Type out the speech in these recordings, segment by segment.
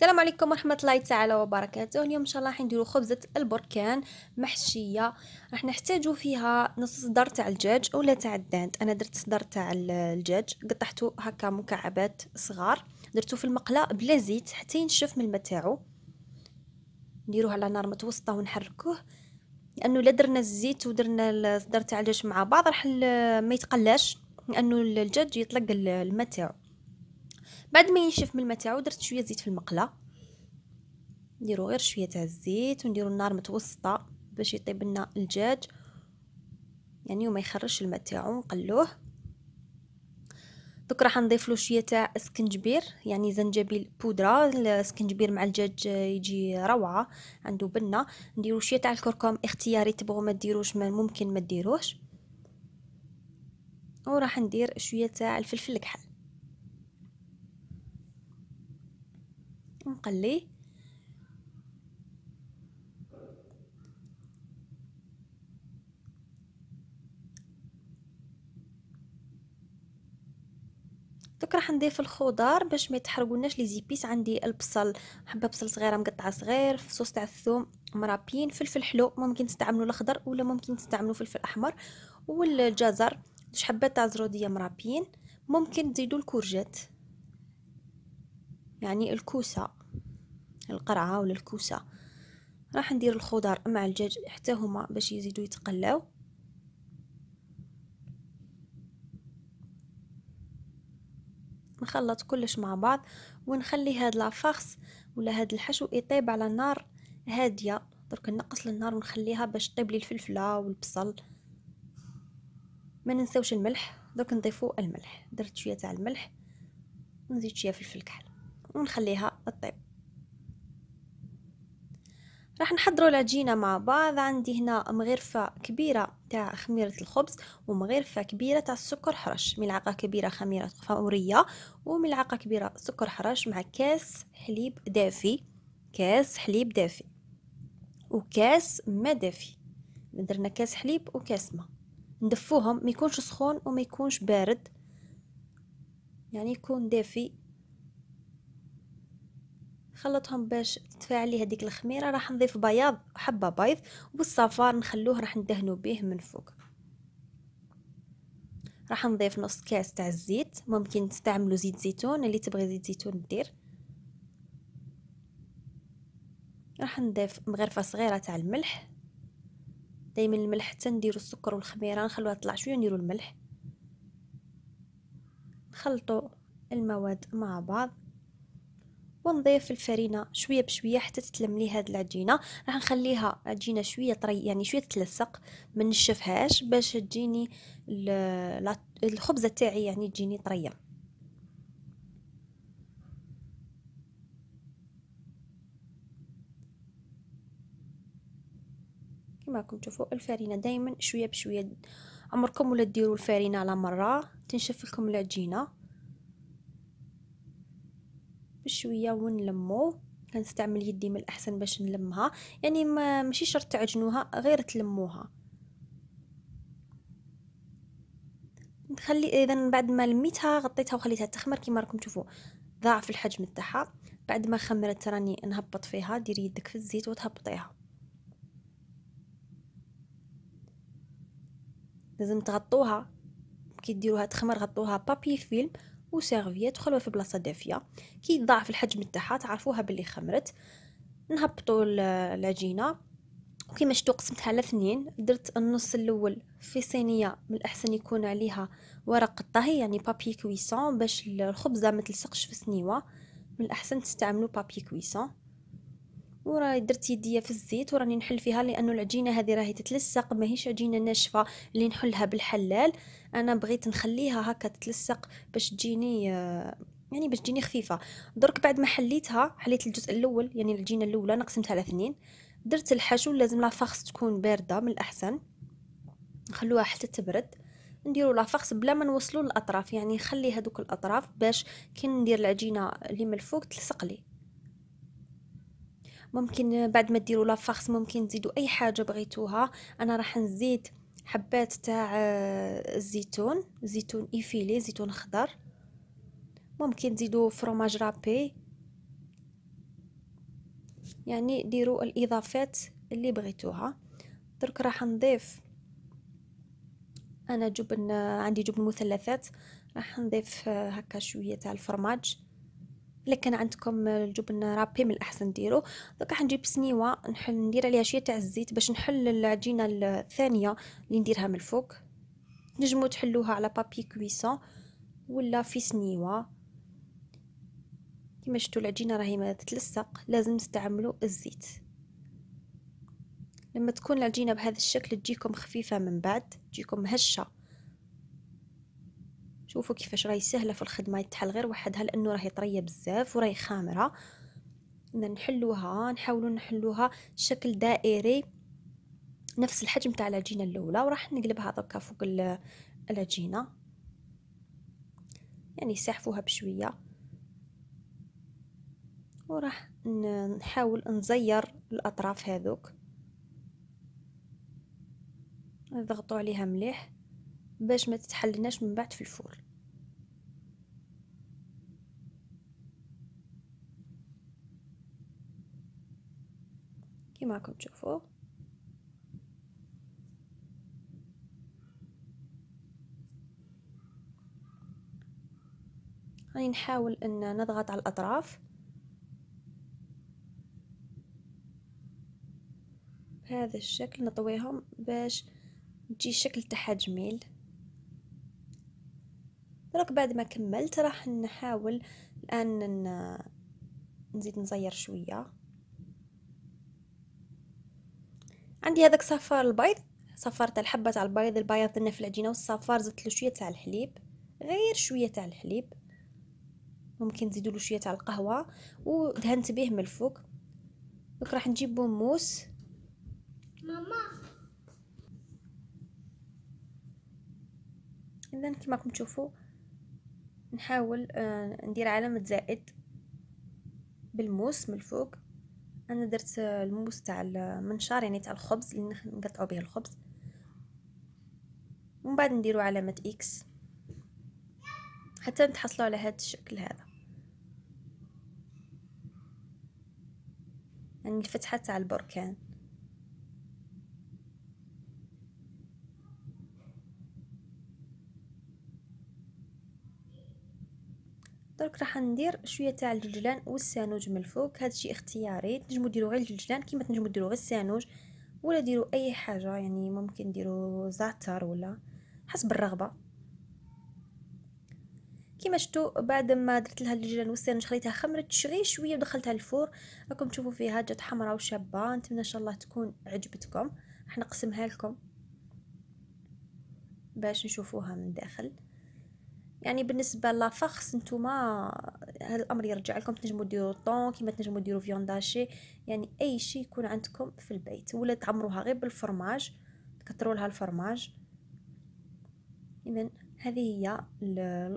السلام عليكم ورحمه الله تعالى وبركاته اليوم ان شاء الله غنديروا خبزه البركان محشيه راح نحتاجو فيها نص صدر تاع الدجاج ولا تاع الدانت انا درت صدر تاع الدجاج قطعته هكا مكعبات صغار درته في المقله بلا زيت حتى ينشف من الماء تاعو نديروه على نار متوسطه ونحركوه لانه لا درنا الزيت ودرنا الصدر تاع الدجاج مع بعض راح ما يتقلاش لانه الدجاج يطلق الماء تاعو بعد ما ينشف من الماء تاعو درت شويه زيت في المقله نديرو غير شويه تاع الزيت ونديرو النار متوسطه باش يطيب لنا الدجاج يعني وما يخرجش الماء تاعو نقلوه دوك راح نضيف له شويه تاع سكنجبير يعني زنجبيل بودره السكنجبير مع الدجاج يجي روعه عنده بنه نديرو شويه تاع الكركم اختياري تبغوا ما ديروش ما ممكن ما ديروش وراح ندير شويه تاع الفلفل الكحل نقليه دوك راح نضيف الخضار باش ما يتحرقوناش لي زيبيس عندي البصل حبه بصل صغيره مقطعه صغير فصوص تاع الثوم مرابين فلفل حلو ممكن تستعملوا الاخضر ولا ممكن تستعملوا فلفل احمر والجزر جوج حبات تاع زروديه مرابين ممكن تزيدوا الكورجات يعني الكوسه القرعة ولا الكوسه راح ندير الخضار مع الدجاج حتى هما باش يزيدو يتقلاو نخلط كلش مع بعض ونخلي هاد لافارس ولا هاد الحشو يطيب على نار هاديه درك نقص النار ونخليها باش طيب لي الفلفله والبصل ما ننساوش الملح درك نضيفو الملح درت شويه تاع الملح ونزيد شويه فلفل كحل ونخليها طيب راح نحضروا العجينه مع بعض عندي هنا مغرفه كبيره تاع خميره الخبز ومغرفه كبيره تاع السكر حرش ملعقه كبيره خميره فوريه وملعقه كبيره سكر حرش مع كاس حليب دافي كاس حليب دافي وكاس ما دافي درنا كاس حليب وكاس ما ندفوهم ما يكونش سخون وما يكونش بارد يعني يكون دافي خلطهم باش تتفاعل لي هذيك الخميره راح نضيف بياض حبه بيض والصفار نخلوه راح ندهنو به من فوق راح نضيف نص كاس تاع الزيت ممكن تستعملوا زيت زيتون اللي تبغي زيت زيتون دير راح نضيف مغرفه صغيره تاع الملح دائما الملح حتى نديروا السكر والخميره نخلوها تطلع شويه نديروا الملح نخلطوا المواد مع بعض ونضيف الفرينه شويه بشويه حتى تتلم لي هاد العجينه راح نخليها عجينه شويه طري يعني شويه تلصق ما نشفهاش باش تجيني الخبزه تاعي يعني تجيني طريه كما راكم تشوفوا الفرينه دائما شويه بشويه عمركم ولا ديروا الفرينه على مره تنشف لكم العجينه بشويه ونلموه كنستعمل يدي من الاحسن باش نلمها يعني ما ماشي شرط تعجنوها غير تلموها نخلي اذا بعد ما لميتها غطيتها وخليتها تخمر كما راكم تشوفوا ضاعف الحجم تاعها بعد ما خمرت راني نهبط فيها ديري يدك في الزيت وتهبطيها لازم تغطوها كي ديروها تخمر غطوها بابي فيلم وسيرفيات تخلوها في بلاصه دافيه كي تضاعف الحجم تاعها تعرفوها باللي خمرت نهبطوا العجينه وكيما شتو قسمتها لثنين درت النص الاول في صينيه من الاحسن يكون عليها ورق الطهي يعني بابي كويسون باش الخبزه ما تلصقش في السنيوه من الاحسن تستعملوا بابي كويسون وراي درت يديا في الزيت وراني نحل فيها لانه العجينه هذه راهي تتلصق ماهيش عجينه ناشفه اللي نحلها بالحلال انا بغيت نخليها هكا تتلصق باش تجيني آه، يعني باش تجيني خفيفه درك بعد ما حليتها حليت الجزء الاول يعني العجينه الاولى نقسمتها على اثنين درت الحشو لازم لافاخس تكون بارده من الاحسن نخلوها حتى تبرد نديرو لافاخس بلا ما نوصلو للاطراف يعني نخلي هذوك الاطراف باش كي ندير العجينه اللي من الفوق تلصق لي ممكن بعد ما ديروا لافارس ممكن تزيدوا اي حاجه بغيتوها انا راح نزيد حبات تاع آه، الزيتون زيتون ايفيلي زيتون خضر ممكن تزيدوا فروماج رابي يعني ديروا الاضافات اللي بغيتوها درك راح نضيف انا جبن آه، عندي جبن مثلثات راح نضيف آه، هكا شويه تاع الفرماج الا كان عندكم الجبن رابي من الاحسن ديرو دوكا حنجيب سنيوه نحل ندير عليها شويه تاع الزيت باش نحل العجينه الثانيه اللي نديرها من الفوق نجمو تحلوها على بابي كويسون ولا في سنيوه كيما شفتوا العجينه راهي ما تتلصق لازم نستعملوا الزيت لما تكون العجينه بهذا الشكل تجيكم خفيفه من بعد تجيكم هشه شوفوا كيفاش راهي سهله في الخدمه يتحل غير وحدها لانه راهي طريه بزاف وراهي خامره نحلوها نحاولوا نحلوها شكل دائري نفس الحجم تاع العجينه الاولى وراح نقلبها دركا فوق العجينه يعني سحفوها بشويه وراح نحاول نزير الاطراف هذوك نضغطوا عليها مليح باش ما تتحلناش من بعد في الفرن كيما راكم تشوفوا راني نحاول ان نضغط على الاطراف بهذا الشكل نطويهم باش تجي شكل تاعها جميل دروك بعد ما كملت راح نحاول الان نزيد نزير شويه عندي هذاك صفار البيض صفرت الحبة تاع البيض البياض درنا في العجينه والصفار زدت له شويه تاع الحليب غير شويه تاع الحليب ممكن تزيدوا له شويه تاع القهوه ودهنت به من الفوق دوك راح نجيبو موس ماما اذا كيما راكم تشوفوا نحاول آه، ندير علامه زائد بالموس من الفوق انا درت الموس تاع المنشار يعني تاع الخبز اللي نقطعو به الخبز ومن بعد نديرو علامه اكس حتى نتحصلو على هذا الشكل هذا يعني الفتحه تاع البركان درك راح ندير شويه تاع الجلجلان والسانوج من الفوق هادشي اختياري تنجمو ديرو غير الجلجلان كيما تنجمو ديرو غير السانوج ولا ديرو اي حاجه يعني ممكن ديرو زعتر ولا حسب الرغبه كيما شفتوا بعد ما درت لها الجلجلان والسانوج خليتها خمرت شغي شويه ودخلتها الفور راكم تشوفوا فيها جات حمراء وشابه نتمنى ان شاء الله تكون عجبتكم راح نقسمها لكم باش نشوفوها من الداخل يعني بالنسبه لافخس نتوما هذا الامر يرجع لكم تنجموا ديروا طون كيما تنجموا ديروا فيونداشي يعني اي شيء يكون عندكم في البيت ولا تعمروها غير بالفرماج تكثروا لها الفرماج اذا هذه هي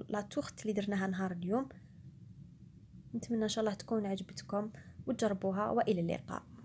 لا توخت اللي درناها نهار اليوم نتمنى ان شاء الله تكون عجبتكم وتجربوها والى اللقاء